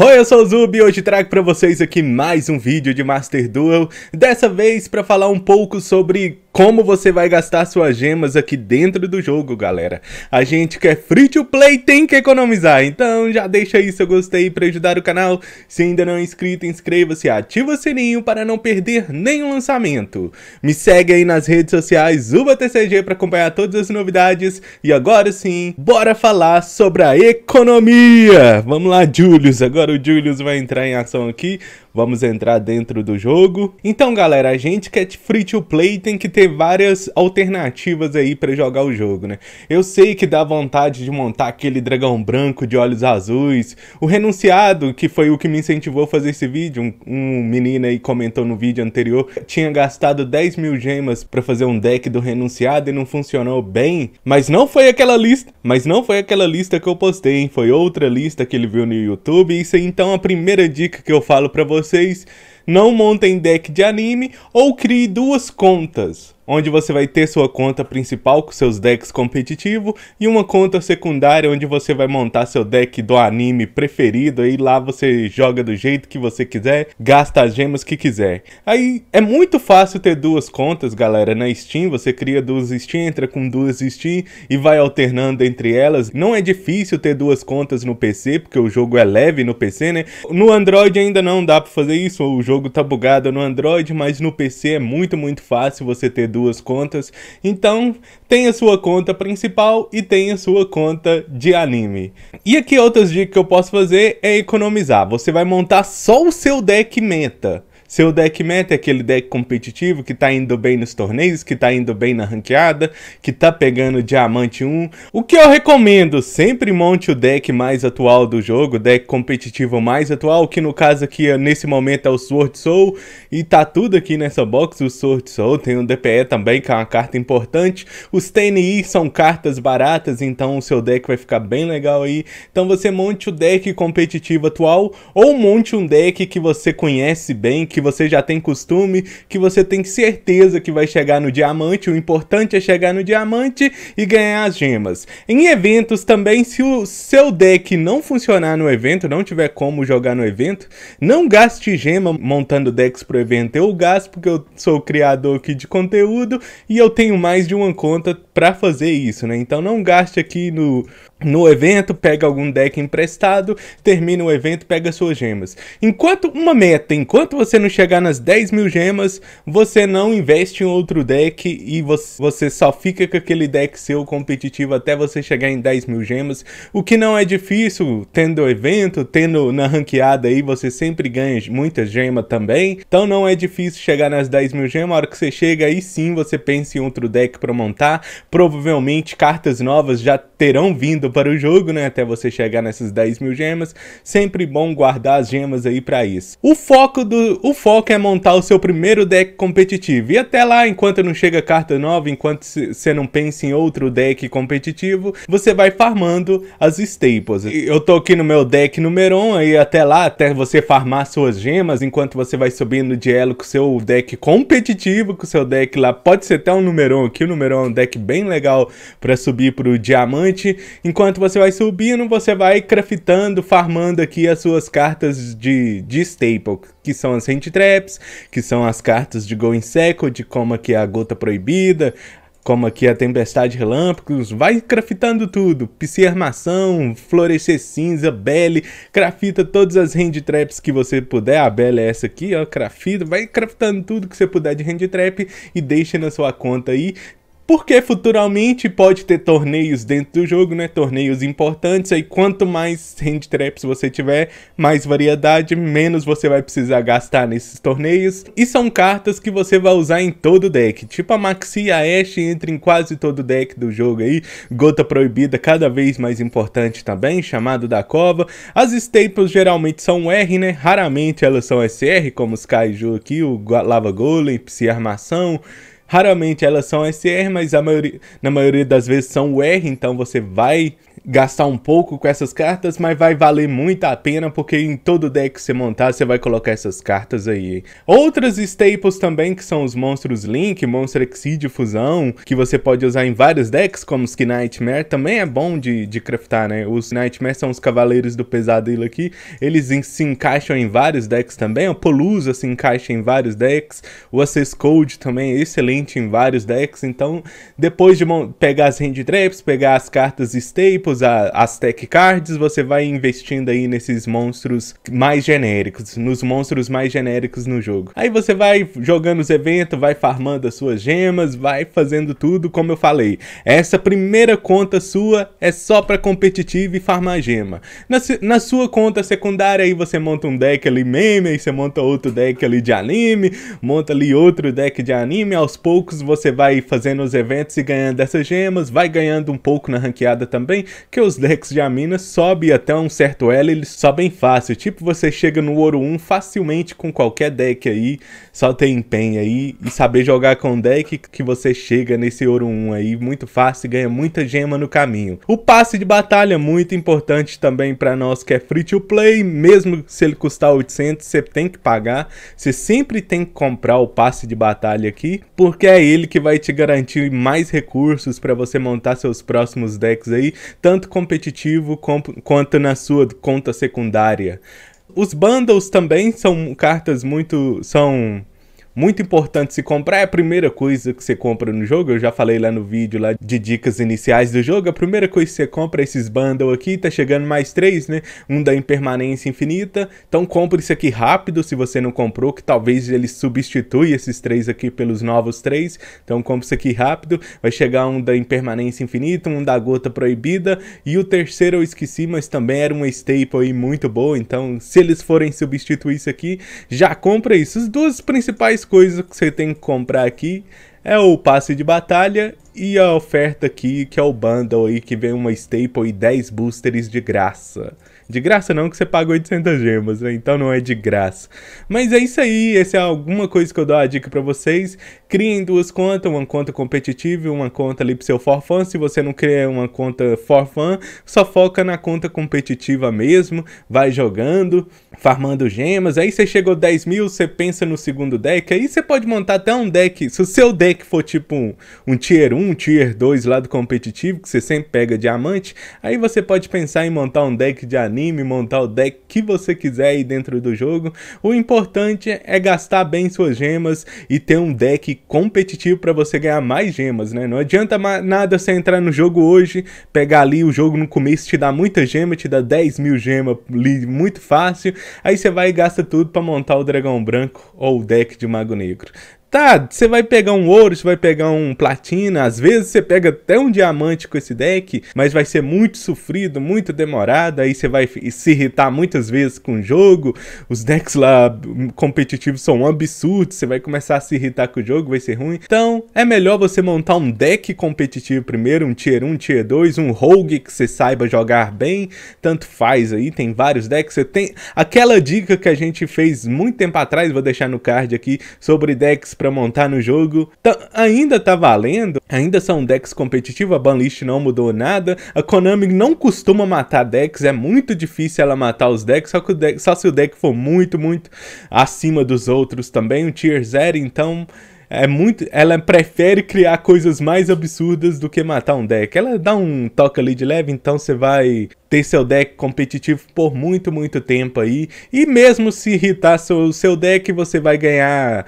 Oi, eu sou o Zubi e hoje trago para vocês aqui mais um vídeo de Master Duel, dessa vez para falar um pouco sobre como você vai gastar suas gemas aqui dentro do jogo, galera. A gente quer free to play, tem que economizar. Então já deixa aí seu gostei para ajudar o canal. Se ainda não é inscrito, inscreva-se, ativa o sininho para não perder nenhum lançamento. Me segue aí nas redes sociais UbaTCG para acompanhar todas as novidades. E agora sim, bora falar sobre a economia. Vamos lá, Julius. Agora o Julius vai entrar em ação aqui. Vamos entrar dentro do jogo. Então, galera, a gente que é free to play tem que ter várias alternativas aí para jogar o jogo, né? Eu sei que dá vontade de montar aquele dragão branco de olhos azuis. O renunciado, que foi o que me incentivou a fazer esse vídeo, um, um menino aí comentou no vídeo anterior, tinha gastado 10 mil gemas para fazer um deck do renunciado e não funcionou bem. Mas não foi aquela lista, mas não foi aquela lista que eu postei, hein? Foi outra lista que ele viu no YouTube. Isso é então a primeira dica que eu falo para vocês vocês não montem deck de anime ou crie duas contas onde você vai ter sua conta principal com seus decks competitivos e uma conta secundária onde você vai montar seu deck do anime preferido e lá você joga do jeito que você quiser, gasta as gemas que quiser. Aí é muito fácil ter duas contas, galera, na Steam, você cria duas Steam, entra com duas Steam e vai alternando entre elas. Não é difícil ter duas contas no PC, porque o jogo é leve no PC, né? No Android ainda não dá para fazer isso, o jogo tá bugado no Android, mas no PC é muito, muito fácil você ter duas duas contas. Então, tem a sua conta principal e tem a sua conta de anime. E aqui outras dicas que eu posso fazer é economizar. Você vai montar só o seu deck meta. Seu deck meta é aquele deck competitivo que tá indo bem nos torneios, que tá indo bem na ranqueada, que tá pegando diamante 1. O que eu recomendo, sempre monte o deck mais atual do jogo, o deck competitivo mais atual, que no caso aqui nesse momento é o Sword Soul, e tá tudo aqui nessa box, o Sword Soul tem um DPE também, que é uma carta importante. Os TNI são cartas baratas, então o seu deck vai ficar bem legal aí. Então você monte o deck competitivo atual ou monte um deck que você conhece bem, que que você já tem costume, que você tem certeza que vai chegar no diamante. O importante é chegar no diamante e ganhar as gemas. Em eventos também, se o seu deck não funcionar no evento, não tiver como jogar no evento, não gaste gema montando decks pro evento. Eu gasto porque eu sou criador aqui de conteúdo e eu tenho mais de uma conta para fazer isso, né? Então não gaste aqui no no evento, pega algum deck emprestado, termina o evento, pega suas gemas. Enquanto uma meta, enquanto você não chegar nas 10 mil gemas, você não investe em outro deck e você só fica com aquele deck seu competitivo até você chegar em 10 mil gemas, o que não é difícil, tendo o evento, tendo na ranqueada aí, você sempre ganha muitas gemas também, então não é difícil chegar nas 10 mil gemas, a hora que você chega aí sim você pensa em outro deck para montar, provavelmente cartas novas já terão vindo para o jogo, né? Até você chegar nessas 10 mil gemas. Sempre bom guardar as gemas aí para isso. O foco, do, o foco é montar o seu primeiro deck competitivo. E até lá, enquanto não chega carta nova, enquanto você não pensa em outro deck competitivo, você vai farmando as staples. Eu tô aqui no meu deck número 1, aí até lá, até você farmar suas gemas, enquanto você vai subindo de elo com seu deck competitivo, com seu deck lá, pode ser até um número 1 aqui, o número 1 é um deck bem legal para subir pro diamante, enquanto enquanto você vai subindo, você vai craftando, farmando aqui as suas cartas de, de staple, que são as hand traps, que são as cartas de going seco, de como aqui é a gota proibida, como aqui é a Tempestade Relâmpagos, vai craftando tudo, PC Armação, Florescer Cinza, Belle, crafta todas as hand traps que você puder, a Belle é essa aqui, ó, crafta, vai craftando tudo que você puder de hand trap e deixa na sua conta aí, porque futuramente pode ter torneios dentro do jogo, né? Torneios importantes, aí quanto mais hand traps você tiver, mais variedade, menos você vai precisar gastar nesses torneios. E são cartas que você vai usar em todo o deck, tipo a Maxi, a Ashe entra em quase todo o deck do jogo aí, Gota Proibida cada vez mais importante também, Chamado da Cova. As staples geralmente são R, né? Raramente elas são SR, como os Kaiju aqui, o Lava Golem, Psi Armação... Raramente elas são SR, mas maioria, na maioria das vezes são R, então você vai gastar um pouco com essas cartas, mas vai valer muito a pena, porque em todo deck que você montar, você vai colocar essas cartas aí. Outras staples também, que são os monstros Link, Monstro Exídio Fusão, que você pode usar em vários decks, como os Knightmare, também é bom de, de craftar, né? Os Knightmare são os Cavaleiros do Pesadelo aqui, eles em, se encaixam em vários decks também, o Polusa se encaixa em vários decks, o Access Code também é excelente em vários decks, então depois de pegar as hand traps, pegar as cartas staples, usar as tech cards, você vai investindo aí nesses monstros mais genéricos, nos monstros mais genéricos no jogo. Aí você vai jogando os eventos, vai farmando as suas gemas, vai fazendo tudo como eu falei. Essa primeira conta sua é só para competitivo e farmar gema. Na, na sua conta secundária aí você monta um deck ali meme, aí você monta outro deck ali de anime, monta ali outro deck de anime, aos poucos você vai fazendo os eventos e ganhando essas gemas, vai ganhando um pouco na ranqueada também, que os decks de Amina sobem até um certo elo, eles sobem fácil. Tipo, você chega no Ouro 1 facilmente com qualquer deck aí, só tem empenho aí e saber jogar com deck que você chega nesse Ouro 1 aí muito fácil e ganha muita gema no caminho. O passe de batalha é muito importante também para nós que é free to play, mesmo se ele custar 800, você tem que pagar, você sempre tem que comprar o passe de batalha aqui, porque é ele que vai te garantir mais recursos para você montar seus próximos decks aí tanto competitivo com, quanto na sua conta secundária. Os bundles também são cartas muito. são muito importante se comprar, é a primeira coisa que você compra no jogo. Eu já falei lá no vídeo lá de dicas iniciais do jogo. A primeira coisa que você compra é esses bundles aqui, tá chegando mais três, né? Um da impermanência infinita. Então compre isso aqui rápido se você não comprou, que talvez ele substitui esses três aqui pelos novos três. Então compre isso aqui rápido. Vai chegar um da impermanência infinita, um da gota proibida e o terceiro eu esqueci, mas também era um staple aí muito boa. Então se eles forem substituir isso aqui, já compra isso. os duas principais coisas que você tem que comprar aqui é o passe de batalha e a oferta aqui, que é o bundle aí, que vem uma staple e 10 boosters de graça. De graça não, que você paga 800 gemas, né? Então não é de graça. Mas é isso aí, essa é alguma coisa que eu dou a dica para vocês. Criem duas contas, uma conta competitiva e uma conta ali pro seu forfã. Se você não cria uma conta forfã, só foca na conta competitiva mesmo. Vai jogando, farmando gemas. Aí você chegou 10 mil, você pensa no segundo deck. Aí você pode montar até um deck. Se o seu deck for tipo um, um tier 1, tier 2 lá do competitivo, que você sempre pega diamante, aí você pode pensar em montar um deck de anime, montar o deck que você quiser aí dentro do jogo. O importante é gastar bem suas gemas e ter um deck competitivo para você ganhar mais gemas, né? Não adianta nada você entrar no jogo hoje, pegar ali o jogo no começo, te dá muita gema, te dá 10 mil gemas muito fácil, aí você vai e gasta tudo para montar o dragão branco ou o deck de mago negro. Tá, você vai pegar um ouro, você vai pegar um platina, às vezes você pega até um diamante com esse deck, mas vai ser muito sofrido, muito demorado, aí você vai se irritar muitas vezes com o jogo, os decks lá hum, competitivos são absurdos, você vai começar a se irritar com o jogo, vai ser ruim. Então, é melhor você montar um deck competitivo primeiro, um Tier 1, Tier 2, um Rogue que você saiba jogar bem, tanto faz aí, tem vários decks, você tem... Aquela dica que a gente fez muito tempo atrás, vou deixar no card aqui, sobre decks para montar no jogo. Tá, ainda tá valendo, ainda são decks competitivos, a banlist não mudou nada. A Konami não costuma matar decks, é muito difícil ela matar os decks, só, que deck, só se o deck for muito, muito acima dos outros também, um tier 0, então é muito, ela prefere criar coisas mais absurdas do que matar um deck. Ela dá um toque ali de leve, então você vai ter seu deck competitivo por muito, muito tempo aí. E mesmo se irritar o seu, seu deck, você vai ganhar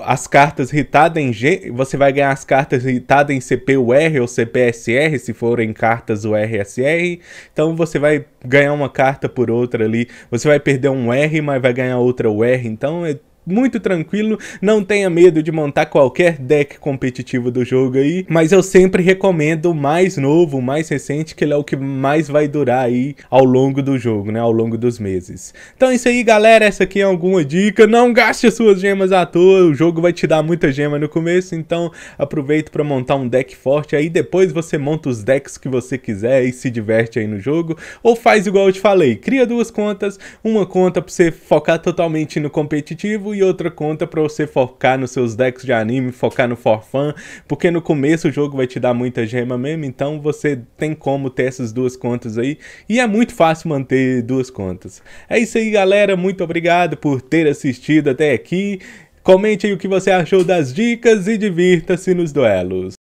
as cartas ritadas em G, você vai ganhar as cartas ritadas em CPUR ou CPSR, se forem cartas URSR. Então você vai ganhar uma carta por outra ali. Você vai perder um R, mas vai ganhar outra UR. Então é muito tranquilo, não tenha medo de montar qualquer deck competitivo do jogo aí, mas eu sempre recomendo o mais novo, o mais recente, que ele é o que mais vai durar aí ao longo do jogo, né, ao longo dos meses. Então é isso aí, galera, essa aqui é alguma dica, não gaste suas gemas à toa, o jogo vai te dar muita gema no começo, então aproveita para montar um deck forte, aí depois você monta os decks que você quiser e se diverte aí no jogo, ou faz igual eu te falei, cria duas contas, uma conta para você focar totalmente no competitivo e outra conta para você focar nos seus decks de anime, focar no forfan, porque no começo o jogo vai te dar muita gema mesmo, então você tem como ter essas duas contas aí, e é muito fácil manter duas contas. É isso aí, galera, muito obrigado por ter assistido até aqui. Comente aí o que você achou das dicas e divirta-se nos duelos.